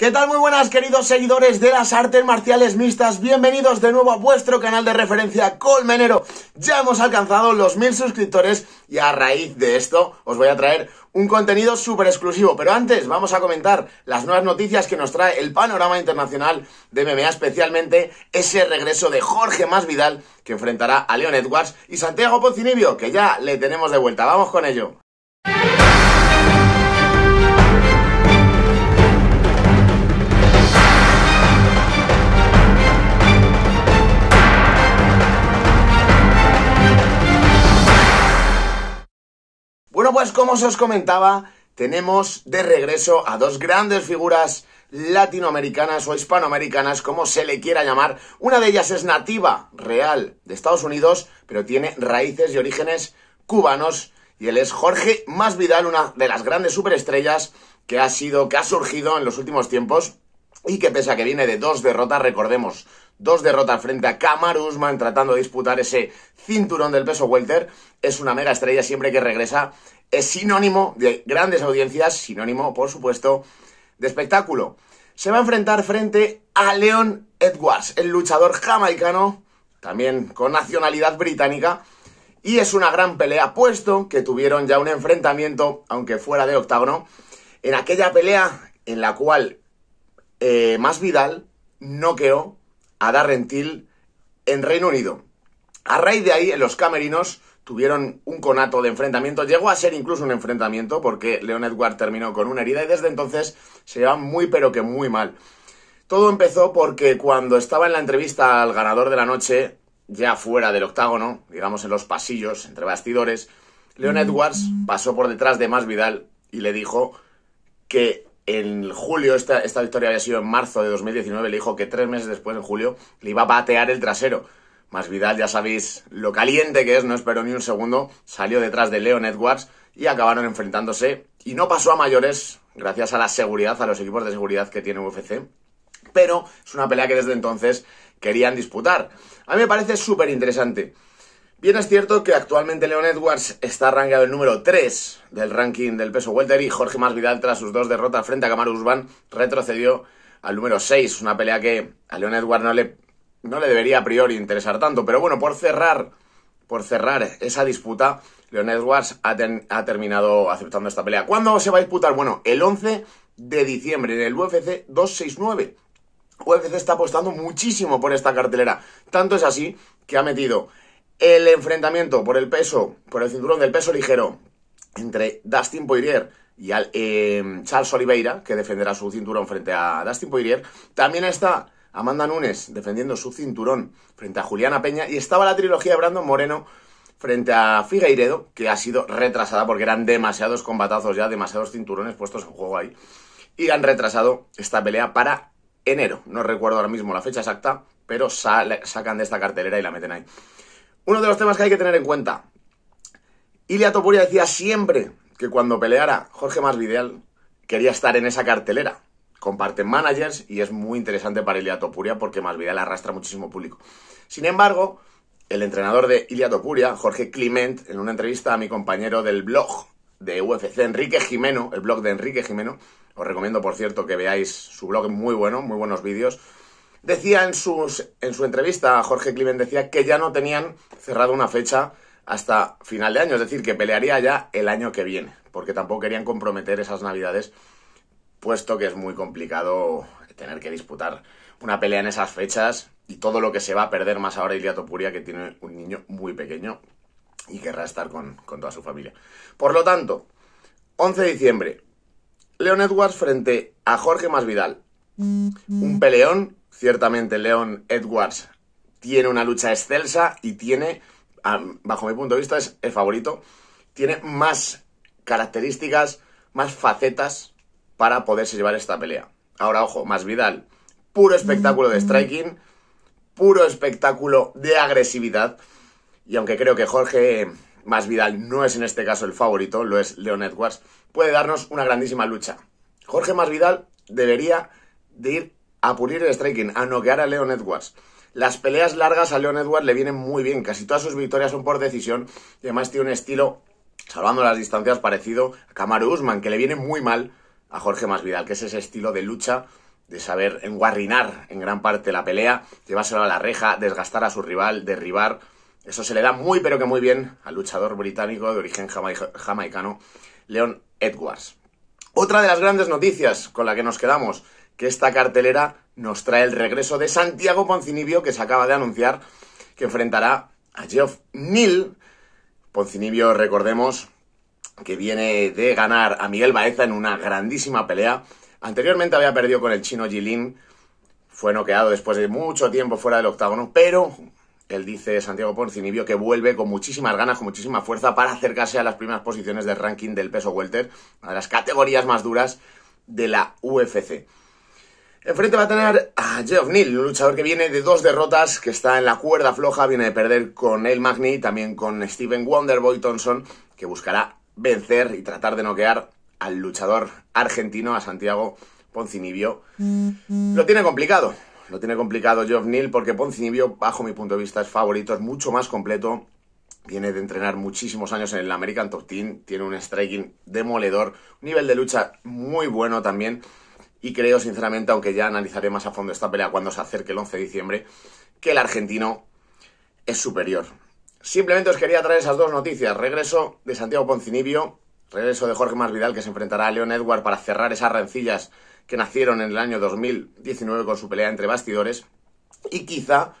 ¿Qué tal? Muy buenas queridos seguidores de las artes marciales mixtas, bienvenidos de nuevo a vuestro canal de referencia Colmenero. Ya hemos alcanzado los mil suscriptores y a raíz de esto os voy a traer un contenido súper exclusivo. Pero antes vamos a comentar las nuevas noticias que nos trae el panorama internacional de MMA, especialmente ese regreso de Jorge Masvidal que enfrentará a Leon Edwards y Santiago Poncinibio, que ya le tenemos de vuelta. Vamos con ello. Pues, como os comentaba, tenemos de regreso a dos grandes figuras latinoamericanas o hispanoamericanas, como se le quiera llamar. Una de ellas es nativa real de Estados Unidos, pero tiene raíces y orígenes cubanos. Y él es Jorge Masvidal, una de las grandes superestrellas que ha sido, que ha surgido en los últimos tiempos y que pese que viene de dos derrotas, recordemos, dos derrotas frente a Kamar Usman tratando de disputar ese cinturón del peso welter, es una mega estrella siempre que regresa, es sinónimo de grandes audiencias, sinónimo, por supuesto, de espectáculo. Se va a enfrentar frente a Leon Edwards, el luchador jamaicano, también con nacionalidad británica, y es una gran pelea, puesto que tuvieron ya un enfrentamiento, aunque fuera de octágono, en aquella pelea en la cual eh, más Vidal noqueó a Darren Till en Reino Unido. A raíz de ahí, en los camerinos tuvieron un conato de enfrentamiento. Llegó a ser incluso un enfrentamiento porque Leon Edwards terminó con una herida y desde entonces se llevan muy pero que muy mal. Todo empezó porque cuando estaba en la entrevista al ganador de la noche, ya fuera del octágono, digamos en los pasillos, entre bastidores, Leon mm. Edwards pasó por detrás de Más Vidal y le dijo que en julio, esta, victoria había sido en marzo de 2019, le dijo que tres meses después, en julio, le iba a patear el trasero. Más Vidal, ya sabéis lo caliente que es, no esperó ni un segundo, salió detrás de Leon Edwards y acabaron enfrentándose. Y no pasó a mayores, gracias a la seguridad, a los equipos de seguridad que tiene UFC. Pero es una pelea que desde entonces querían disputar. A mí me parece súper interesante. Bien es cierto que actualmente Leon Edwards está rankeado el número 3 del ranking del peso welter y Jorge Masvidal tras sus dos derrotas frente a Kamaru Usman retrocedió al número 6, una pelea que a Leon Edwards no le, no le debería a priori interesar tanto, pero bueno, por cerrar por cerrar esa disputa, Leon Edwards ha, ha, terminado aceptando esta pelea. ¿Cuándo se va a disputar? Bueno, el 11 de diciembre en el UFC 269. UFC está apostando muchísimo por esta cartelera. Tanto es así que ha metido el enfrentamiento por el peso, por el cinturón del peso ligero, entre Dustin Poirier y eh, Charles Oliveira, que defenderá su cinturón frente a Dustin Poirier. También está Amanda Nunes defendiendo su cinturón frente a Juliana Peña. Y estaba la trilogía de Brandon Moreno frente a Figueiredo, que ha sido retrasada porque eran demasiados combatazos ya, demasiados cinturones puestos en juego ahí. Y han retrasado esta pelea para enero. No recuerdo ahora mismo la fecha exacta, pero sacan de esta cartelera y la meten ahí. Uno de los temas que hay que tener en cuenta. Ilia Topuria decía siempre que cuando peleara Jorge Masvidal quería estar en esa cartelera. Comparten managers y es muy interesante para Ilia Topuria porque Masvidal arrastra muchísimo público. Sin embargo, el entrenador de Ilia Topuria, Jorge Clement, en una entrevista a mi compañero del blog de UFC, Enrique Jimeno, el blog de Enrique Jimeno, os recomiendo por cierto que veáis su blog, muy bueno, muy buenos vídeos Decía en, sus, en su entrevista a Jorge Cliven, decía que ya no tenían cerrado una fecha hasta final de año, es decir, que pelearía ya el año que viene, porque tampoco querían comprometer esas navidades, puesto que es muy complicado tener que disputar una pelea en esas fechas y todo lo que se va a perder más ahora Ilia Topuria, que tiene un niño muy pequeño y querrá estar con, con toda su familia. Por lo tanto, 11 de diciembre, Leon Edwards frente a Jorge Masvidal. Un peleón Ciertamente Leon Edwards tiene una lucha excelsa y tiene, ah, bajo mi punto de vista, es el favorito. Tiene más características, más facetas para poderse llevar esta pelea. Ahora, ojo, más Vidal. Puro espectáculo de striking, puro espectáculo de agresividad. Y aunque creo que Jorge más Vidal no es en este caso el favorito, lo es Leon Edwards, puede darnos una grandísima lucha. Jorge Masvidal debería de ir a pulir el striking, a noquear a Leon Edwards. Las peleas largas a Leon Edwards le vienen muy bien, casi todas sus victorias son por decisión y además tiene un estilo, salvando las distancias, parecido a Kamaru Usman, que le viene muy mal a Jorge Masvidal, que es ese estilo de lucha de saber enguarrinar en gran parte la pelea, llevárselo a la reja, desgastar a su rival, derribar. Eso se le da muy pero que muy bien al luchador británico de origen jamaicano, Leon Edwards. Otra de las grandes noticias con la que nos quedamos que esta cartelera nos trae el regreso de Santiago Poncinibio, que se acaba de anunciar que enfrentará a Geoff Neal. Poncinibio, recordemos, que viene de ganar a Miguel Baeza en una grandísima pelea. Anteriormente había perdido con el chino Jilin, fue noqueado después de mucho tiempo fuera del octágono, pero él dice, Santiago Poncinibio, que vuelve con muchísimas ganas, con muchísima fuerza para acercarse a las primeras posiciones del ranking del peso welter, a las categorías más duras de la UFC. Enfrente va a tener a Jeff Neal, un luchador que viene de dos derrotas, que está en la cuerda floja, viene de perder con El Magni, también con Steven Wonderboy Thompson, que buscará vencer y tratar de noquear al luchador argentino, a Santiago Poncinibio. Lo tiene complicado, lo tiene complicado Jeff Neal, porque Poncinibio, bajo mi punto de vista, es favorito, es mucho más completo, viene de entrenar muchísimos años en el American Top Team, tiene un striking demoledor, un nivel de lucha muy bueno también y creo, sinceramente, aunque ya analizaré más a fondo esta pelea cuando se acerque el 11 de diciembre, que el argentino es superior. Simplemente os quería traer esas dos noticias. Regreso de Santiago Poncinibio, regreso de Jorge Marvidal, que se enfrentará a Leon Edward para cerrar esas rencillas que nacieron en el año 2019 con su pelea entre bastidores. Y quizá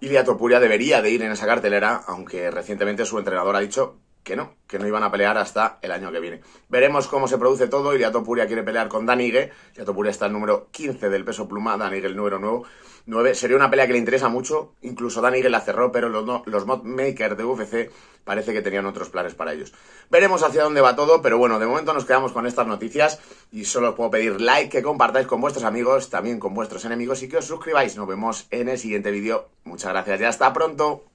Ilia Topuria debería de ir en esa cartelera, aunque recientemente su entrenador ha dicho que no, que no iban a pelear hasta el año que viene. Veremos cómo se produce todo. y Puria quiere pelear con Danigue. Yatopuria está el número 15 del peso pluma, Danigue el número 9. Sería una pelea que le interesa mucho. Incluso Danigue la cerró, pero los, no, los modmakers de UFC parece que tenían otros planes para ellos. Veremos hacia dónde va todo, pero bueno, de momento nos quedamos con estas noticias y solo os puedo pedir like, que compartáis con vuestros amigos, también con vuestros enemigos y que os suscribáis. Nos vemos en el siguiente vídeo. Muchas gracias y hasta pronto.